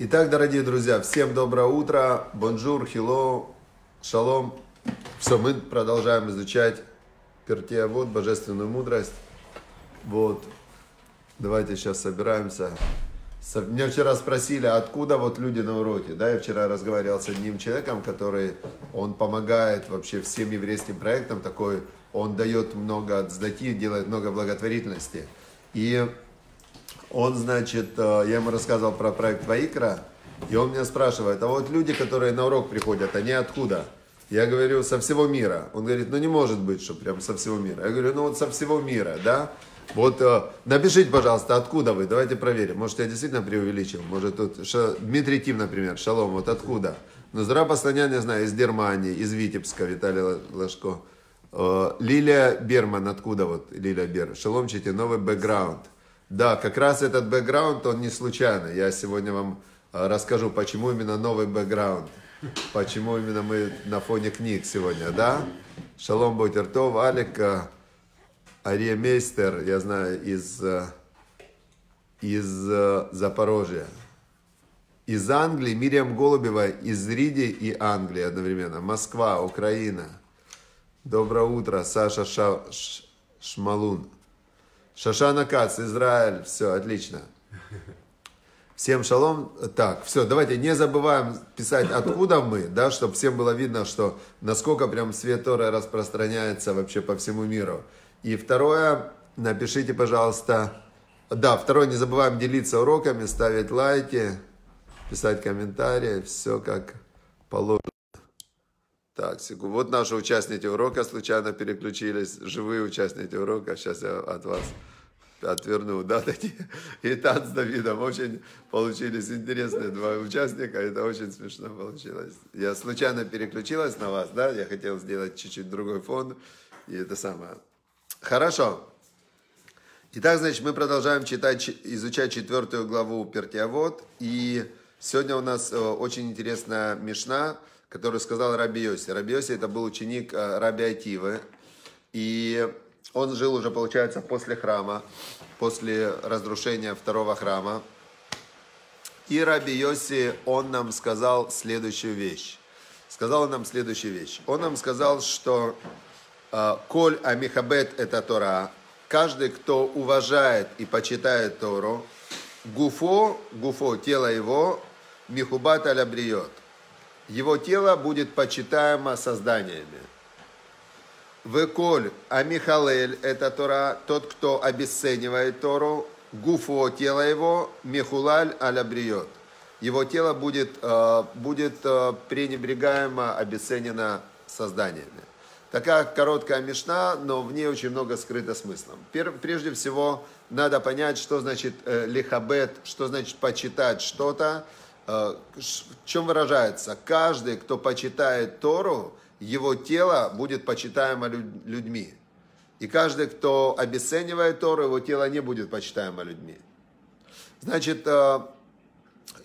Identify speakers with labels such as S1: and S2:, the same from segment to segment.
S1: Итак, дорогие друзья, всем доброе утро, бонжур, хило, шалом. Все, мы продолжаем изучать Пертия вот божественную мудрость. Вот, давайте сейчас собираемся. Меня вчера спросили, откуда вот люди на уроке. Да, я вчера разговаривал с одним человеком, который, он помогает вообще всем еврейским проектам, такой, он дает много от сдати, делает много благотворительности. И он, значит, э, я ему рассказывал про проект Ваикра, и он меня спрашивает, а вот люди, которые на урок приходят, они откуда? Я говорю, со всего мира. Он говорит, ну не может быть, что прям со всего мира. Я говорю, ну вот со всего мира, да? Вот э, напишите, пожалуйста, откуда вы, давайте проверим. Может, я действительно преувеличил. Может, тут Ша... Дмитрий Тим, например, шалом, вот откуда? Ну Зара Пастанян, я знаю, из Германии, из Витебска, Виталий Ложко. Э, Лилия Берман, откуда вот Лилия Берман? Шалом, чите, новый бэкграунд. Да, как раз этот бэкграунд, он не случайный. Я сегодня вам э, расскажу, почему именно новый бэкграунд. Почему именно мы на фоне книг сегодня, да? Шалом Бутертов, Алик, э, Ария Мейстер, я знаю, из, э, из Запорожья. Из Англии Мириам Голубева, из Риди и Англии одновременно. Москва, Украина. Доброе утро, Саша Ша... Шмалун. Шашана Кац, Израиль. Все, отлично. Всем шалом. Так, все, давайте не забываем писать, откуда мы, да, чтобы всем было видно, что насколько прям свет Тора распространяется вообще по всему миру. И второе, напишите, пожалуйста, да, второе, не забываем делиться уроками, ставить лайки, писать комментарии, все как положено тактику. Вот наши участники урока случайно переключились, живые участники урока. Сейчас я от вас отверну, да, такие. И танц с Давидом очень получились интересные два участника, это очень смешно получилось. Я случайно переключилась на вас, да, я хотел сделать чуть-чуть другой фон, и это самое. Хорошо. Итак, значит, мы продолжаем читать, изучать четвертую главу Пертиавод, и сегодня у нас э, очень интересная Мишна, который сказал Раби Йоси. Раби Йоси это был ученик э, Раби Ативы, и он жил уже, получается, после храма, после разрушения второго храма. И Раби Йоси, он нам сказал следующую вещь. Сказал он нам следующую вещь. Он нам сказал, что э, «Коль амихабет это Тора», каждый, кто уважает и почитает Тору, гуфо, гуфо, тело его, михубат аля бриот – его тело будет почитаемо созданиями. Веколь а Михалель это Тора, тот, кто обесценивает Тору, гуфо тело его, мехулаль аля бриот. Его тело будет, э, будет э, пренебрегаемо, обесценено созданиями. Такая короткая мешна, но в ней очень много скрыто смыслом. Прежде всего, надо понять, что значит э, лихабет, что значит почитать что-то. Э, в чем выражается? Каждый, кто почитает Тору, его тело будет почитаемо людьми. И каждый, кто обесценивает Тору, его тело не будет почитаемо людьми. Значит, э,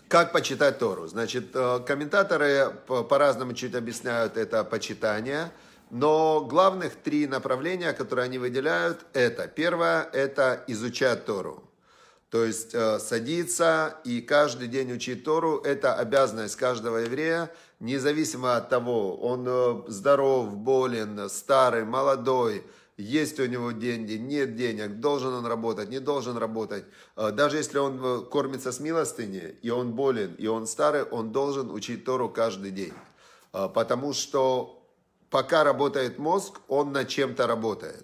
S1: как почитать Тору? Значит, э, комментаторы по-разному чуть объясняют это почитание, но главных три направления, которые они выделяют, это первое, это изучать Тору. То есть э, садиться и каждый день учить Тору – это обязанность каждого еврея, независимо от того, он э, здоров, болен, старый, молодой, есть у него деньги, нет денег, должен он работать, не должен работать. Э, даже если он э, кормится с милостыни, и он болен, и он старый, он должен учить Тору каждый день. Э, потому что пока работает мозг, он над чем-то работает.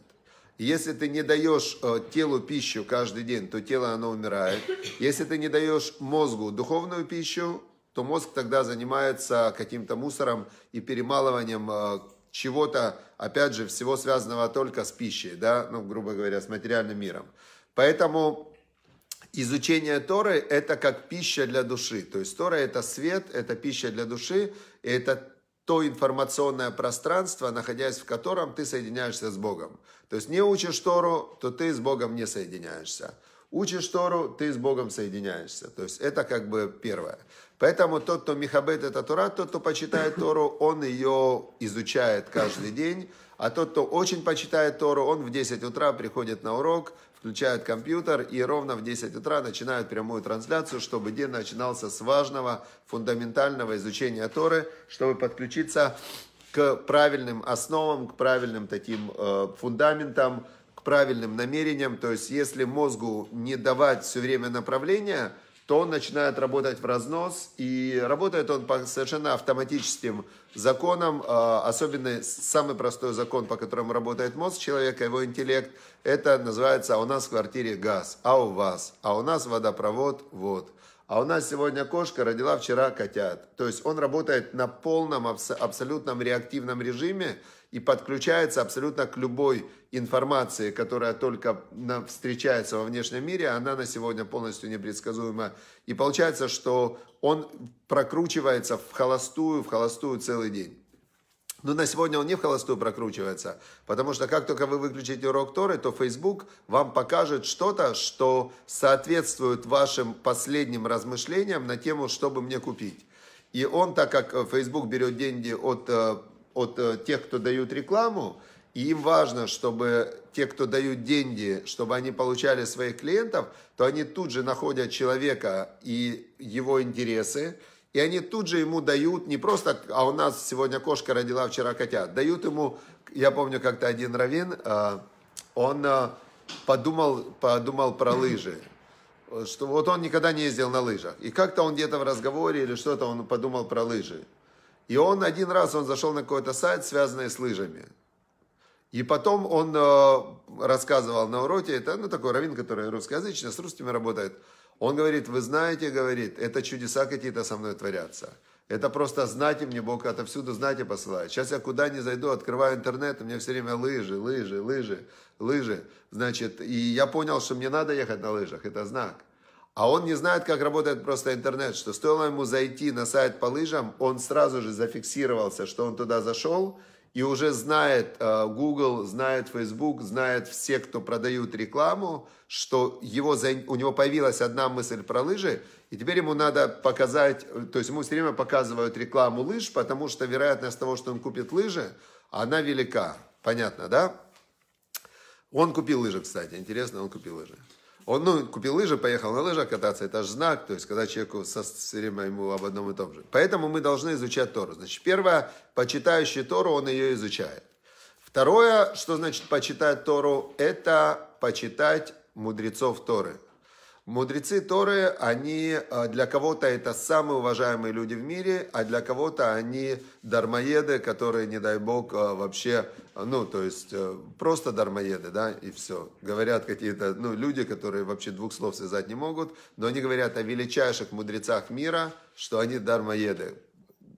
S1: Если ты не даешь э, телу пищу каждый день, то тело оно умирает. Если ты не даешь мозгу духовную пищу, то мозг тогда занимается каким-то мусором и перемалыванием э, чего-то, опять же, всего связанного только с пищей, да, ну, грубо говоря, с материальным миром. Поэтому изучение Торы – это как пища для души. То есть Тора – это свет, это пища для души, и это то информационное пространство, находясь в котором ты соединяешься с Богом. То есть не учишь Тору, то ты с Богом не соединяешься. Учишь Тору, ты с Богом соединяешься. То есть это как бы первое. Поэтому тот, кто михабет это Тора, тот, кто почитает Тору, он ее изучает каждый день. А тот, кто очень почитает Тору, он в 10 утра приходит на урок, включают компьютер и ровно в 10 утра начинают прямую трансляцию, чтобы день начинался с важного, фундаментального изучения Торы, чтобы подключиться к правильным основам, к правильным таким э, фундаментам, к правильным намерениям. То есть, если мозгу не давать все время направления – то он начинает работать в разнос, и работает он по совершенно автоматическим законам, а, особенно самый простой закон, по которому работает мозг человека, его интеллект, это называется «А у нас в квартире газ», «а у вас», «а у нас водопровод», вот. А у нас сегодня кошка родила вчера котят. То есть он работает на полном, абсолютном реактивном режиме, и подключается абсолютно к любой информации, которая только встречается во внешнем мире, она на сегодня полностью непредсказуема. И получается, что он прокручивается в холостую, в холостую целый день. Но на сегодня он не в холостую прокручивается, потому что как только вы выключите урок Торы, то Facebook вам покажет что-то, что соответствует вашим последним размышлениям на тему, чтобы мне купить. И он, так как Facebook берет деньги от э, от э, тех, кто дают рекламу, и им важно, чтобы те, кто дают деньги, чтобы они получали своих клиентов, то они тут же находят человека и его интересы, и они тут же ему дают не просто, а у нас сегодня кошка родила, а вчера котят, дают ему, я помню как-то один раввин, э, он э, подумал, подумал про лыжи, что вот он никогда не ездил на лыжах, и как-то он где-то в разговоре или что-то он подумал про лыжи, и он один раз, он зашел на какой-то сайт, связанный с лыжами. И потом он э, рассказывал на уроке, это ну, такой раввин, который русскоязычный, с русскими работает. Он говорит, вы знаете, говорит, это чудеса какие-то со мной творятся. Это просто знати мне Бог отовсюду знати посылает. Сейчас я куда не зайду, открываю интернет, у меня все время лыжи, лыжи, лыжи, лыжи. Значит, и я понял, что мне надо ехать на лыжах, это знак. А он не знает, как работает просто интернет, что стоило ему зайти на сайт по лыжам, он сразу же зафиксировался, что он туда зашел, и уже знает э, Google, знает Facebook, знает все, кто продают рекламу, что его, у него появилась одна мысль про лыжи, и теперь ему надо показать, то есть ему все время показывают рекламу лыж, потому что вероятность того, что он купит лыжи, она велика. Понятно, да? Он купил лыжи, кстати. Интересно, он купил лыжи. Он ну, купил лыжи, поехал на лыжах кататься, это же знак, то есть сказать человеку со, все время ему об одном и том же. Поэтому мы должны изучать Тору. Значит, первое, почитающий Тору, он ее изучает. Второе, что значит почитать Тору, это почитать мудрецов Торы. Мудрецы Торы, они э, для кого-то это самые уважаемые люди в мире, а для кого-то они дармоеды, которые, не дай бог, э, вообще, э, ну, то есть, просто дармоеды, да, и все. Говорят какие-то, ну, люди, которые вообще двух слов связать не могут, но они говорят о величайших мудрецах мира, что они дармоеды.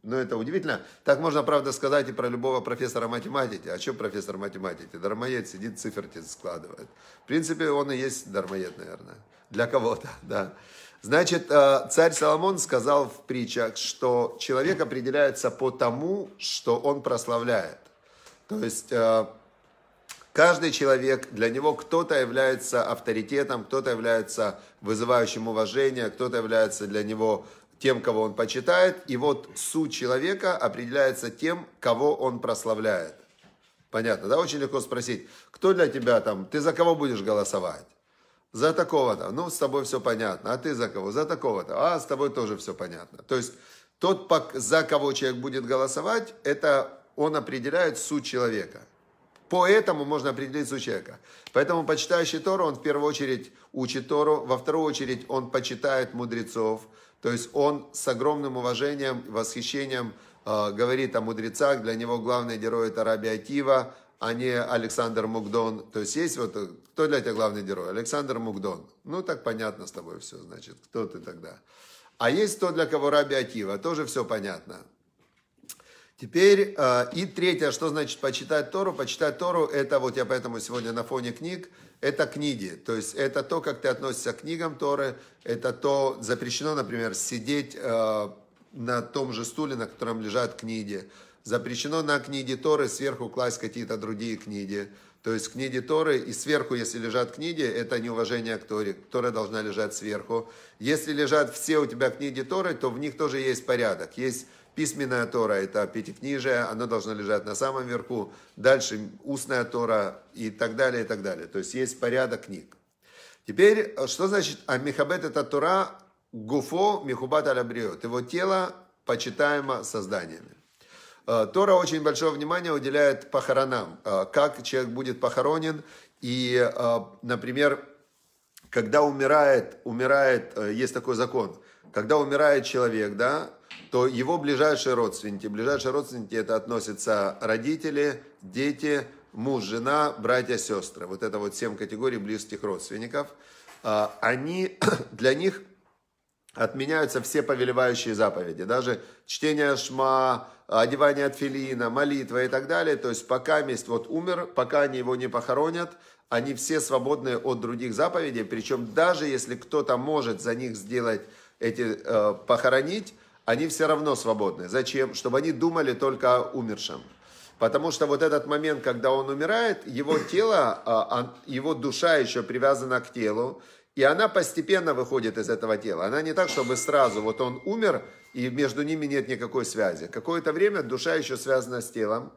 S1: Ну, это удивительно. Так можно, правда, сказать и про любого профессора математики. А что профессор математики? Дармоед сидит, циферки складывает. В принципе, он и есть дармоед, наверное. Для кого-то, да. Значит, э, царь Соломон сказал в притчах, что человек определяется по тому, что он прославляет. То есть, э, каждый человек, для него кто-то является авторитетом, кто-то является вызывающим уважение, кто-то является для него тем, кого он почитает. И вот суть человека определяется тем, кого он прославляет. Понятно, да? Очень легко спросить, кто для тебя там, ты за кого будешь голосовать? За такого-то. Ну, с тобой все понятно. А ты за кого? За такого-то. А с тобой тоже все понятно. То есть тот, за кого человек будет голосовать, это он определяет суть человека. По этому можно определить суть человека. Поэтому почитающий Тору, он в первую очередь учит Тору, во вторую очередь он почитает мудрецов, то есть он с огромным уважением, восхищением э, говорит о мудрецах. Для него главный герой это Раби Акива, а не Александр Мукдон. То есть есть вот, э, кто для тебя главный герой? Александр Мукдон. Ну, так понятно с тобой все, значит, кто ты тогда. А есть то, для кого Раби Акива, тоже все понятно. Теперь, э, и третье, что значит почитать Тору? Почитать Тору, это вот я поэтому сегодня на фоне книг, это книги. То есть это то, как ты относишься к книгам Торы. Это то, запрещено, например, сидеть э, на том же стуле, на котором лежат книги. Запрещено на книги Торы сверху класть какие-то другие книги. То есть книги Торы, и сверху, если лежат книги, это неуважение к Торе. Тора должна лежать сверху. Если лежат все у тебя книги Торы, то в них тоже есть порядок. Есть Письменная Тора – это пятикнижие, она должна лежать на самом верху. Дальше устная Тора и так далее, и так далее. То есть есть порядок книг. Теперь, что значит Амихабет – это Тора, Гуфо Михубат Алябриот. Его тело почитаемо созданиями. Э, Тора очень большое внимание уделяет похоронам, э, как человек будет похоронен. И, э, например, когда умирает, умирает, есть такой закон, когда умирает человек, да, то его ближайшие родственники. Ближайшие родственники это относятся родители, дети, муж, жена, братья, сестры. Вот это вот семь категорий близких родственников. А, они, для них отменяются все повелевающие заповеди. Даже чтение шма, одевание от филина, молитва и так далее. То есть пока месть вот умер, пока они его не похоронят, они все свободны от других заповедей. Причем даже если кто-то может за них сделать эти, э, похоронить, они все равно свободны. Зачем? Чтобы они думали только о умершем. Потому что вот этот момент, когда он умирает, его тело, а, его душа еще привязана к телу, и она постепенно выходит из этого тела. Она не так, чтобы сразу вот он умер, и между ними нет никакой связи. Какое-то время душа еще связана с телом.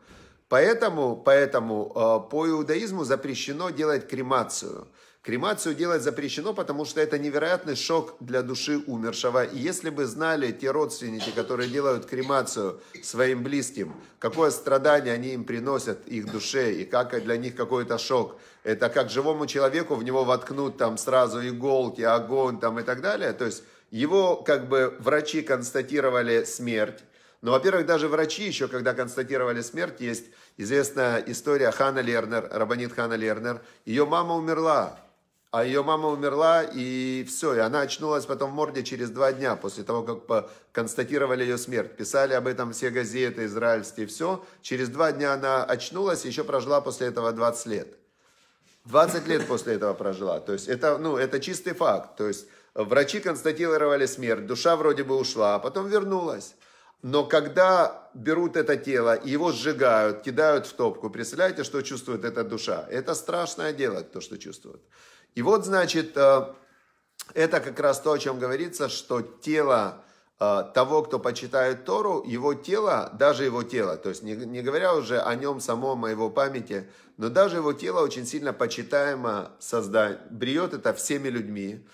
S1: Поэтому, поэтому а, по иудаизму запрещено делать кремацию. Кремацию делать запрещено, потому что это невероятный шок для души умершего. И если бы знали те родственники, которые делают кремацию своим близким, какое страдание они им приносят, их душе, и как для них какой-то шок. Это как живому человеку в него воткнут там сразу иголки, огонь там и так далее. То есть его как бы врачи констатировали смерть. Но, во-первых, даже врачи еще, когда констатировали смерть, есть известная история Хана Лернер, Рабанит Хана Лернер. Ее мама умерла, а ее мама умерла, и все. И она очнулась потом в морде через два дня, после того, как констатировали ее смерть. Писали об этом все газеты израильские, все. Через два дня она очнулась, и еще прожила после этого 20 лет. 20 лет после этого прожила. То есть это, ну, это чистый факт. То есть врачи констатировали смерть, душа вроде бы ушла, а потом вернулась. Но когда берут это тело, его сжигают, кидают в топку, представляете, что чувствует эта душа? Это страшное дело, то, что чувствует. И вот, значит, э, это как раз то, о чем говорится, что тело э, того, кто почитает Тору, его тело, даже его тело, то есть не, не говоря уже о нем самом, о его памяти, но даже его тело очень сильно почитаемо создание. Бриет это всеми людьми.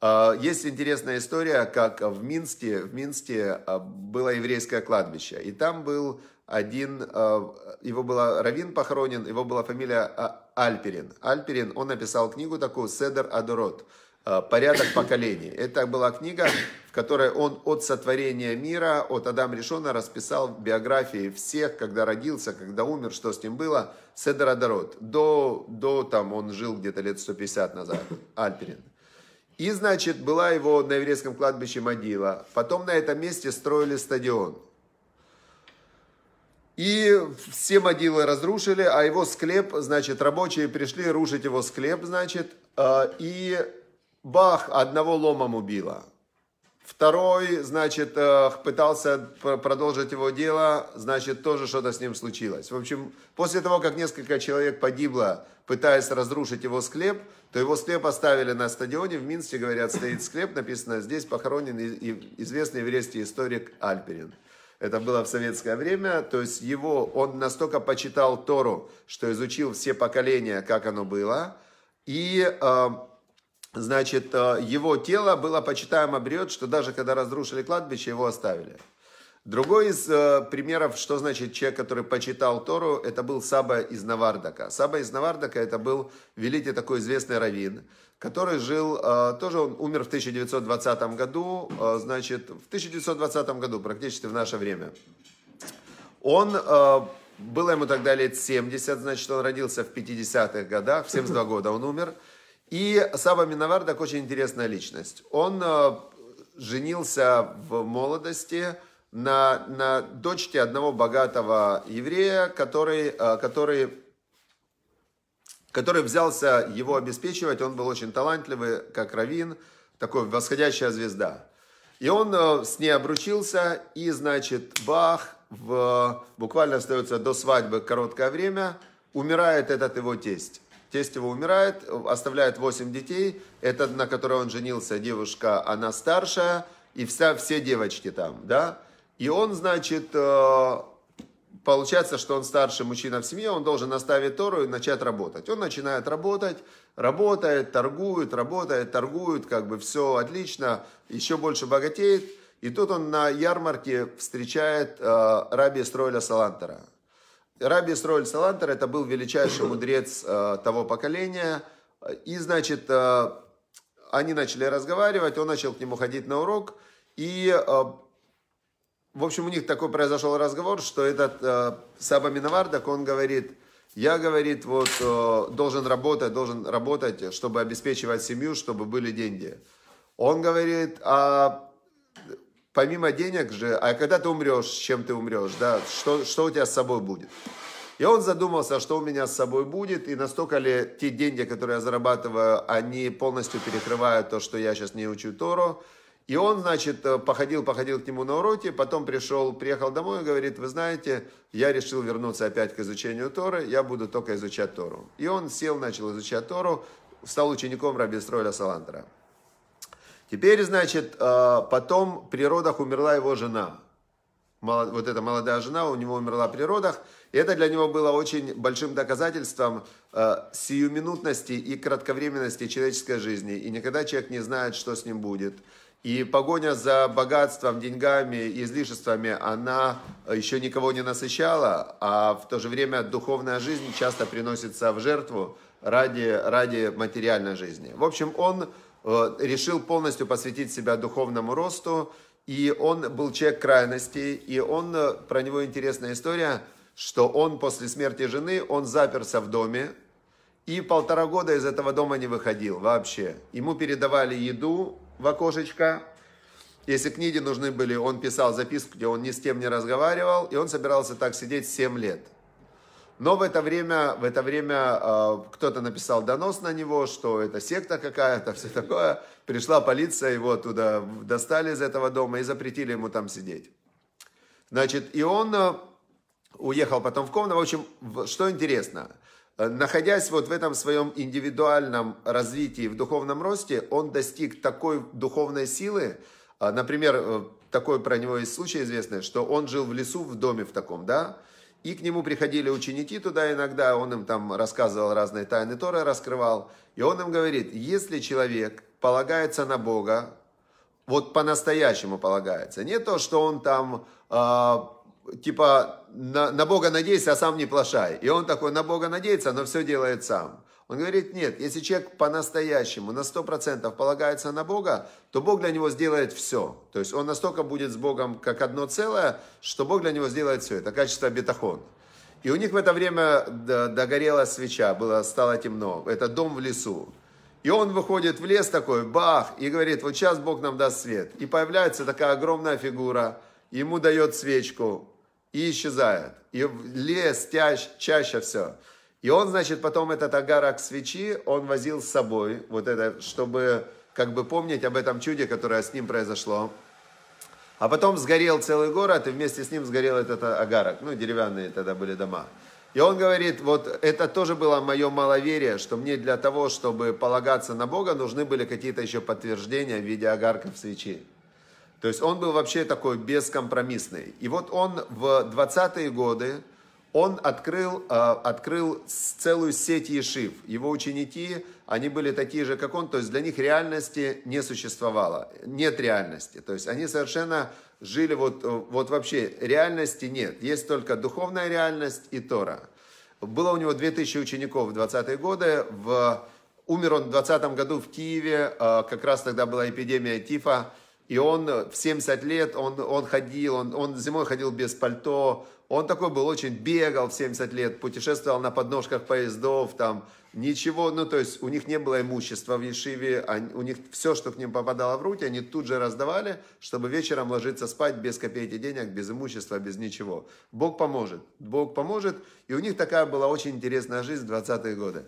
S1: Э, есть интересная история, как в Минске, в Минске было еврейское кладбище, и там был один, его был Равин похоронен, его была фамилия а, Альперин. Альперин, он написал книгу такую «Седер Адорот», э, «Порядок поколений». Это была книга, в которой он от сотворения мира, от Адам Решона расписал биографии всех, когда родился, когда умер, что с ним было, Седер Адорот. До, до там он жил где-то лет 150 назад, Альперин. И, значит, была его на еврейском кладбище могила. Потом на этом месте строили стадион. И все могилы разрушили, а его склеп, значит, рабочие пришли рушить его склеп, значит, э, и бах, одного ломом убило. Второй, значит, э, пытался продолжить его дело, значит, тоже что-то с ним случилось. В общем, после того, как несколько человек погибло, пытаясь разрушить его склеп, то его склеп оставили на стадионе. В Минске, говорят, стоит склеп, написано «Здесь похоронен известный еврейский историк Альперин» это было в советское время, то есть его, он настолько почитал Тору, что изучил все поколения, как оно было, и, э, значит, э, его тело было почитаемо бред, что даже когда разрушили кладбище, его оставили. Другой из э, примеров, что значит человек, который почитал Тору, это был Саба из Навардака. Саба из Навардака это был великий такой известный раввин, который жил, э, тоже он умер в 1920 году, э, значит, в 1920 году, практически в наше время. Он, э, было ему тогда лет 70, значит, он родился в 50-х годах, в 72 года он умер. И Саба так очень интересная личность. Он женился в молодости на, на дочке одного богатого еврея, который, который который взялся его обеспечивать. Он был очень талантливый, как Равин, такой восходящая звезда. И он э, с ней обручился, и, значит, бах, в, буквально остается до свадьбы короткое время, умирает этот его тесть. Тесть его умирает, оставляет 8 детей. Это, на которой он женился, девушка, она старшая, и вся, все девочки там, да. И он, значит, э, получается, что он старший мужчина в семье, он должен оставить Тору и начать работать. Он начинает работать, работает, торгует, работает, торгует, как бы все отлично, еще больше богатеет. И тут он на ярмарке встречает э, Раби Строля Салантера. Раби Строль Салантер это был величайший мудрец э, того поколения. И, значит, э, они начали разговаривать, он начал к нему ходить на урок. И э, в общем, у них такой произошел разговор, что этот э, Саба Миновардак, он говорит, я, говорит, вот э, должен работать, должен работать, чтобы обеспечивать семью, чтобы были деньги. Он говорит, а помимо денег же, а когда ты умрешь, чем ты умрешь, да, что, что у тебя с собой будет? И он задумался, что у меня с собой будет, и настолько ли те деньги, которые я зарабатываю, они полностью перекрывают то, что я сейчас не учу Тору, и он, значит, э, походил, походил к нему на уроке, потом пришел, приехал домой и говорит, вы знаете, я решил вернуться опять к изучению Торы, я буду только изучать Тору. И он сел, начал изучать Тору, стал учеником Раби Строля Саландра. Теперь, значит, э, потом при родах умерла его жена. Вот эта молодая жена у него умерла при родах. И это для него было очень большим доказательством э, сиюминутности и кратковременности человеческой жизни. И никогда человек не знает, что с ним будет. И погоня за богатством, деньгами, излишествами, она э, еще никого не насыщала, а в то же время духовная жизнь часто приносится в жертву ради, ради материальной жизни. В общем, он э, решил полностью посвятить себя духовному росту, и он был человек крайности, и он, э, про него интересная история, что он после смерти жены, он заперся в доме, и полтора года из этого дома не выходил вообще. Ему передавали еду, в окошечко. Если книги нужны были, он писал записку, где он ни с кем не разговаривал, и он собирался так сидеть 7 лет. Но в это время, в это время э, кто-то написал донос на него, что это секта какая-то, все такое. Пришла полиция, его оттуда достали из этого дома и запретили ему там сидеть. Значит, и он э, уехал потом в комнату. В общем, что интересно – Э, находясь вот в этом своем индивидуальном развитии, в духовном росте, он достиг такой духовной силы, э, например, э, такой про него есть случай известный, что он жил в лесу, в доме в таком, да, и к нему приходили ученики туда иногда, он им там рассказывал разные тайны Торы, раскрывал. И он им говорит, если человек полагается на Бога, вот по-настоящему полагается, не то, что он там типа, на, на Бога надейся, а сам не плашай. И он такой, на Бога надеется, но все делает сам. Он говорит, нет, если человек по-настоящему на 100% полагается на Бога, то Бог для него сделает все. То есть он настолько будет с Богом как одно целое, что Бог для него сделает все. Это качество бетахон. И у них в это время догорела свеча, было, стало темно. Это дом в лесу. И он выходит в лес такой, бах, и говорит, вот сейчас Бог нам даст свет. И появляется такая огромная фигура, ему дает свечку, и исчезает. И лес, тяж, чаще все. И он, значит, потом этот агарок свечи, он возил с собой, вот это, чтобы как бы помнить об этом чуде, которое с ним произошло. А потом сгорел целый город, и вместе с ним сгорел этот а, агарок. Ну, деревянные тогда были дома. И он говорит, вот это тоже было мое маловерие, что мне для того, чтобы полагаться на Бога, нужны были какие-то еще подтверждения в виде агарков свечи. То есть он был вообще такой бескомпромиссный. И вот он в 20-е годы, он открыл, э, открыл целую сеть ешив. Его ученики, они были такие же, как он, то есть для них реальности не существовало, нет реальности. То есть они совершенно жили вот, э, вот вообще, реальности нет, есть только духовная реальность и Тора. Было у него 2000 учеников в 20-е годы, в, умер он в 20 году в Киеве, э, как раз тогда была эпидемия тифа, и он э, в 70 лет, он, он ходил, он, он зимой ходил без пальто, он такой был очень, бегал в 70 лет, путешествовал на подножках поездов, там, ничего, ну, то есть у них не было имущества в Ешиве, они, у них все, что к ним попадало в руки, они тут же раздавали, чтобы вечером ложиться спать без копейки денег, без имущества, без ничего. Бог поможет, Бог поможет, и у них такая была очень интересная жизнь в 20-е годы.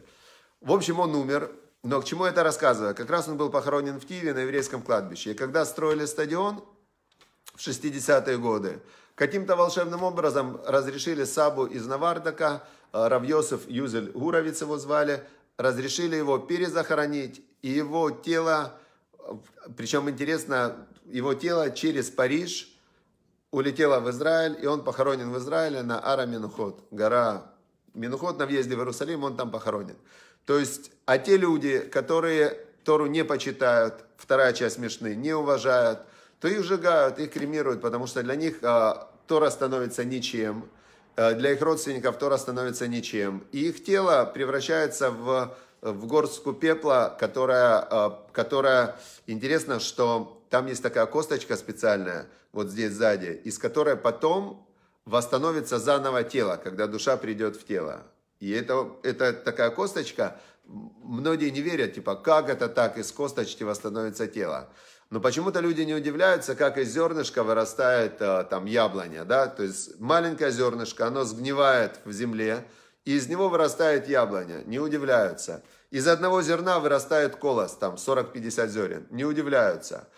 S1: В общем, он умер, но к чему это рассказываю? Как раз он был похоронен в Киеве на еврейском кладбище. И когда строили стадион в 60-е годы, каким-то волшебным образом разрешили Сабу из Навардака, э, Равьосов Юзель Гуровиц его звали, разрешили его перезахоронить, и его тело, э, причем интересно, его тело через Париж улетело в Израиль, и он похоронен в Израиле на Араминухот, гора Минуход на въезде в Иерусалим, он там похоронен. То есть, а те люди, которые Тору не почитают, вторая часть Мишны не уважают, то их сжигают, их кремируют, потому что для них а, Тора становится ничем, а, для их родственников Тора становится ничем. И их тело превращается в, в горстку пепла, которая, а, которая, интересно, что там есть такая косточка специальная, вот здесь сзади, из которой потом восстановится заново тело, когда душа придет в тело. И это, это такая косточка, многие не верят, типа, как это так, из косточки восстановится тело. Но почему-то люди не удивляются, как из зернышка вырастает э, там яблоня, да, то есть маленькое зернышко, оно сгнивает в земле, и из него вырастает яблоня, не удивляются. Из одного зерна вырастает колос, там 40-50 зерен, не удивляются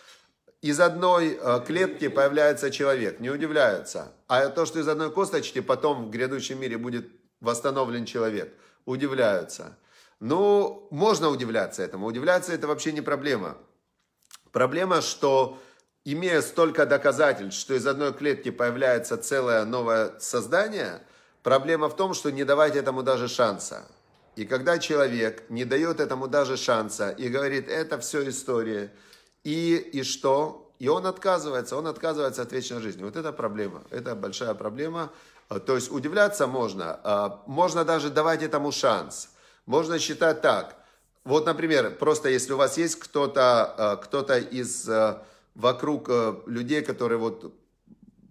S1: из одной э, клетки появляется человек, не удивляются. А то, что из одной косточки потом в грядущем мире будет восстановлен человек, удивляются. Ну, можно удивляться этому. Удивляться это вообще не проблема. Проблема, что имея столько доказательств, что из одной клетки появляется целое новое создание, проблема в том, что не давать этому даже шанса. И когда человек не дает этому даже шанса и говорит, это все история, и, и что? И он отказывается, он отказывается от вечной жизни. Вот это проблема, это большая проблема. А, то есть удивляться можно, а, можно даже давать этому шанс. Можно считать так. Вот, например, просто если у вас есть кто-то а, кто из вокруг людей, которые вот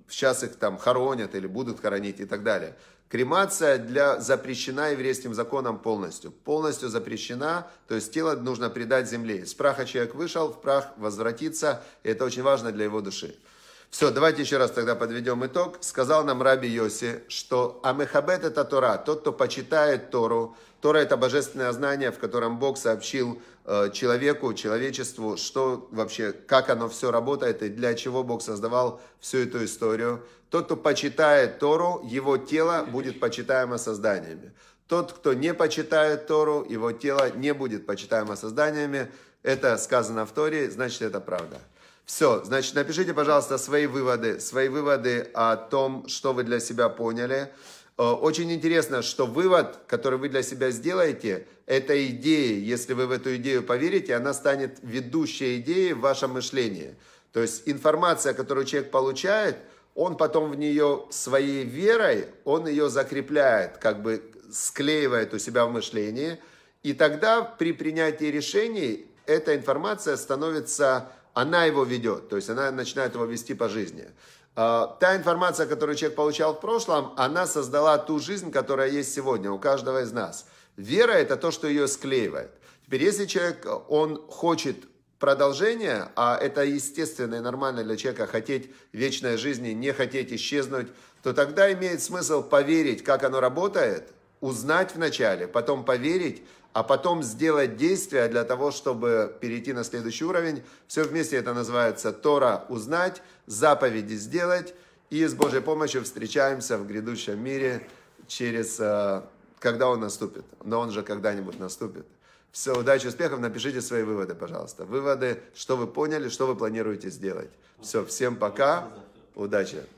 S1: сейчас их там хоронят или будут хоронить и так далее – Кремация для, запрещена еврейским законом полностью. Полностью запрещена, то есть тело нужно предать земле. С праха человек вышел, в прах возвратится, и это очень важно для его души. Все, давайте еще раз тогда подведем итог. Сказал нам Раби Йоси, что Амехабет это Тора, тот, кто почитает Тору. Тора это божественное знание, в котором Бог сообщил Э, человеку, человечеству, что вообще, как оно все работает и для чего Бог создавал всю эту историю. Тот, кто почитает Тору, его тело будет почитаемо созданиями. Тот, кто не почитает Тору, его тело не будет почитаемо созданиями. Это сказано в Торе, значит, это правда. Все, значит, напишите, пожалуйста, свои выводы, свои выводы о том, что вы для себя поняли. Э, очень интересно, что вывод, который вы для себя сделаете, эта идея, если вы в эту идею поверите, она станет ведущей идеей в вашем мышлении. То есть информация, которую человек получает, он потом в нее своей верой, он ее закрепляет, как бы склеивает у себя в мышлении. И тогда при принятии решений эта информация становится, она его ведет, то есть она начинает его вести по жизни. А, та информация, которую человек получал в прошлом, она создала ту жизнь, которая есть сегодня у каждого из нас. Вера – это то, что ее склеивает. Теперь, если человек, он хочет продолжения, а это естественно и нормально для человека хотеть вечной жизни, не хотеть исчезнуть, то тогда имеет смысл поверить, как оно работает, узнать вначале, потом поверить, а потом сделать действия для того, чтобы перейти на следующий уровень. Все вместе это называется Тора узнать, заповеди сделать. И с Божьей помощью встречаемся в грядущем мире через... Э, когда он наступит? Но он же когда-нибудь наступит. Все, удачи, успехов. Напишите свои выводы, пожалуйста. Выводы, что вы поняли, что вы планируете сделать. Все, всем пока. Удачи.